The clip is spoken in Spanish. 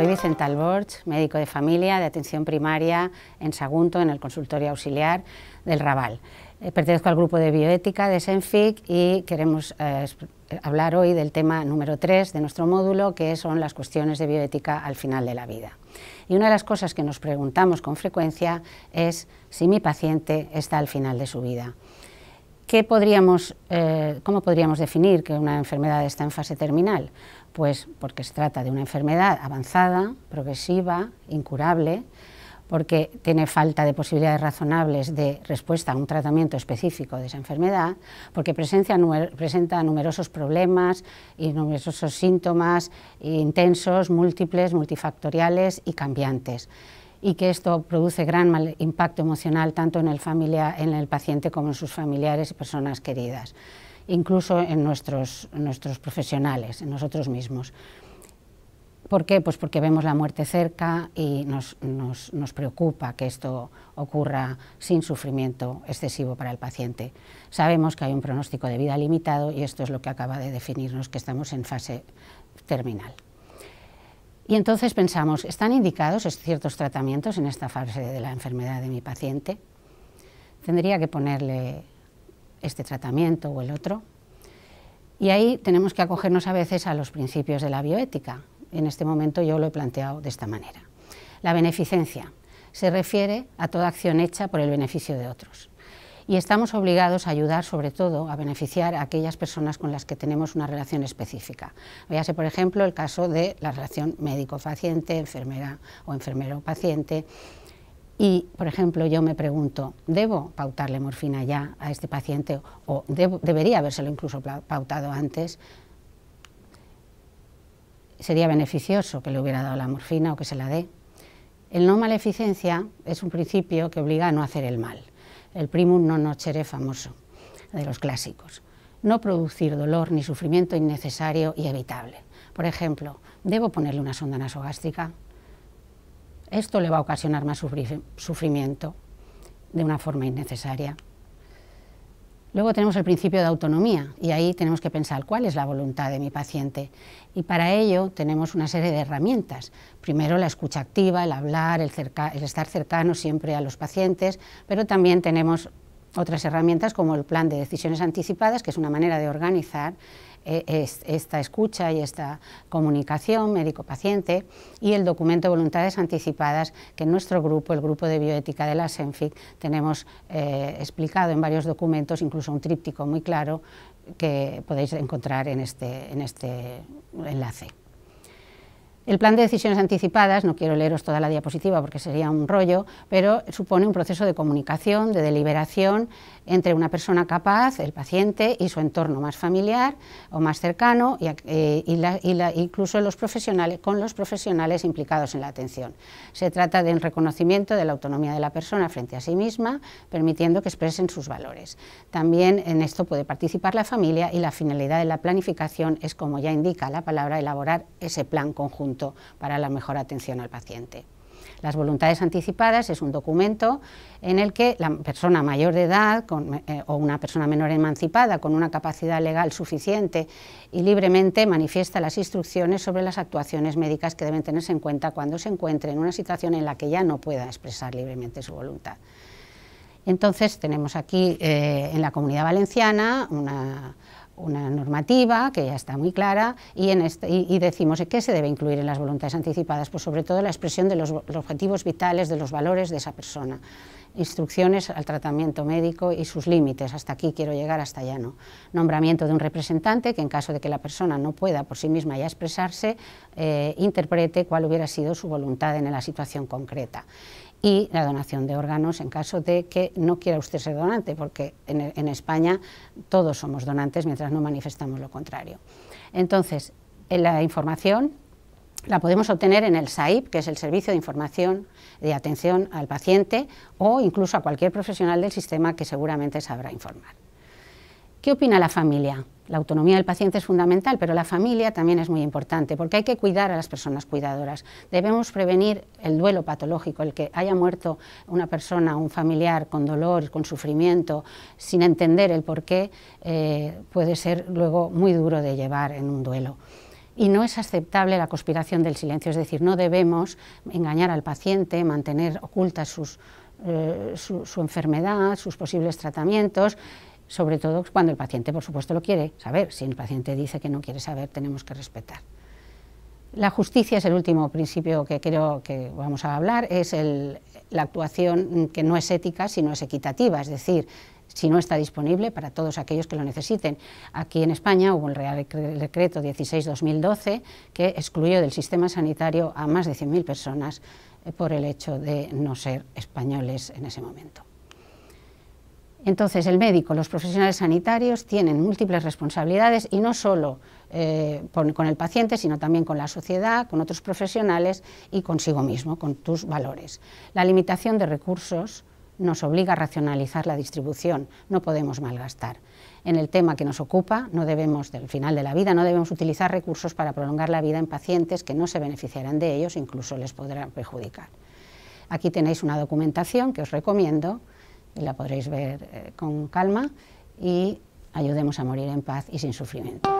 Soy Vicenta Alborch, médico de familia de atención primaria en Sagunto, en el consultorio auxiliar del Raval. Eh, pertenezco al grupo de bioética de SENFIC y queremos eh, eh, hablar hoy del tema número 3 de nuestro módulo, que son las cuestiones de bioética al final de la vida. Y una de las cosas que nos preguntamos con frecuencia es si mi paciente está al final de su vida podríamos, eh, ¿Cómo podríamos definir que una enfermedad está en fase terminal? Pues porque se trata de una enfermedad avanzada, progresiva, incurable, porque tiene falta de posibilidades razonables de respuesta a un tratamiento específico de esa enfermedad, porque presenta numerosos problemas y numerosos síntomas e intensos, múltiples, multifactoriales y cambiantes y que esto produce gran impacto emocional tanto en el, paciente como en sus familiares y personas queridas, incluso en nuestros, profesionales, en nosotros mismos. ¿Por qué? Pues porque vemos la muerte cerca y nos, preocupa que esto ocurra sin sufrimiento excesivo para el paciente. Sabemos que hay un pronóstico de vida limitado y esto es lo que acaba de definirnos que estamos en fase terminal. Y entonces pensamos, ¿están indicados ciertos tratamientos en esta fase de la enfermedad de mi paciente? ¿Tendría que ponerle este tratamiento o el otro? Y ahí tenemos que acogernos a veces a los principios de la bioética. En este momento yo lo he planteado de esta manera. La beneficencia se refiere a toda acción hecha por el beneficio de otros y estamos obligados a ayudar sobre todo a beneficiar a aquellas personas con las que tenemos una relación específica. Véase, por ejemplo, el caso de la relación médico-paciente, enfermera o enfermero-paciente. Y, por ejemplo, yo me pregunto, ¿debo pautarle morfina ya a este paciente o debería habérselo incluso pautado antes? Sería beneficioso que le hubiera dado la morfina o que se la dé. El no maleficencia es un principio que obliga a no hacer el mal el primum non nocere famoso de los clásicos. No producir dolor ni sufrimiento innecesario y evitable. Por ejemplo, ¿debo ponerle una sonda nasogástrica? Esto le va a ocasionar más sufrimiento de una forma innecesaria. Luego tenemos el principio de autonomía y ahí tenemos que pensar cuál es la voluntad de mi paciente. Y para ello tenemos una serie de herramientas. Primero la escucha activa, el hablar, el, estar cercano siempre a los pacientes, pero también tenemos otras herramientas como el plan de decisiones anticipadas, que es una manera de organizar e, esta escucha y esta comunicación médico-paciente y el documento de voluntades anticipadas que en nuestro grupo, el grupo de bioética de la SENFIC, tenemos eh, explicado en varios documentos, incluso un tríptico muy claro que podéis encontrar en este, en este enlace. El plan de decisiones anticipadas, no quiero leeros toda la diapositiva porque sería un rollo, pero supone un proceso de comunicación, de deliberación entre una persona capaz, el paciente, y su entorno más familiar o más cercano, y, eh, incluso los profesionales, con los profesionales implicados en la atención. Se trata del reconocimiento de la autonomía de la persona frente a sí misma, permitiendo que expresen sus valores. También en esto puede participar la familia y la finalidad de la planificación es, como ya indica la palabra, elaborar ese plan conjunto para la mejor atención al paciente. Las voluntades anticipadas es un documento en el que la persona mayor de edad eh, o una persona menor emancipada con una capacidad legal suficiente y libremente manifiesta las instrucciones sobre las actuaciones médicas que deben tenerse en cuenta cuando se encuentre en una situación en la que ya no pueda expresar libremente su voluntad. Entonces tenemos aquí eh, en la Comunidad Valenciana una, una normativa que ya está muy clara y, en este, decimos ¿eh, qué se debe incluir en las voluntades anticipadas, pues sobre todo la expresión de los, objetivos vitales, de los valores de esa persona, instrucciones al tratamiento médico y sus límites, hasta aquí quiero llegar, hasta allá no. Nombramiento de un representante que en caso de que la persona no pueda por sí misma ya expresarse, eh, interprete cuál hubiera sido su voluntad en la situación concreta y la donación de órganos en caso de que no quiera usted ser donante, porque en, España todos somos donantes mientras no manifestamos lo contrario. Entonces, eh, la información la podemos obtener en el SAIP, que es el Servicio de Información de Atención al Paciente, o incluso a cualquier profesional del sistema que seguramente sabrá informar. ¿Qué opina la familia? la autonomía del paciente es fundamental, pero la familia también es muy importante, porque hay que cuidar a las personas cuidadoras. Debemos prevenir el duelo patológico, el que haya muerto una persona, un familiar, con dolor, con sufrimiento, sin entender el por qué, eh, puede ser luego muy duro de llevar en un duelo y no es aceptable la conspiración del silencio, es decir, no debemos engañar al paciente, mantener oculta eh, su, enfermedad, sus posibles tratamientos sobre todo cuando el paciente, por supuesto, lo quiere saber. Si el paciente dice que no quiere saber, tenemos que respetar. La justicia es el último principio que creo que vamos a hablar, es la actuación que no es ética, sino es equitativa, es decir, si no está disponible para todos aquellos que lo necesiten. Aquí en España hubo el Real Decreto 16-2012 que excluyó del sistema sanitario a más de 100.000 personas eh, por el hecho de no ser españoles en ese momento. Entonces, el médico, los profesionales sanitarios tienen múltiples responsabilidades y no solo eh, con el paciente, sino también con la sociedad, con otros profesionales y consigo mismo, con tus valores. La limitación de recursos nos obliga a racionalizar la distribución, no podemos malgastar. En el tema que nos ocupa, no debemos, del final de la vida, no debemos utilizar recursos para prolongar la vida en pacientes que no se beneficiarán de ellos, incluso les podrán perjudicar. Aquí tenéis una documentación que os recomiendo, y la podréis ver eh, con calma y ayudemos a morir en paz y sin sufrimiento.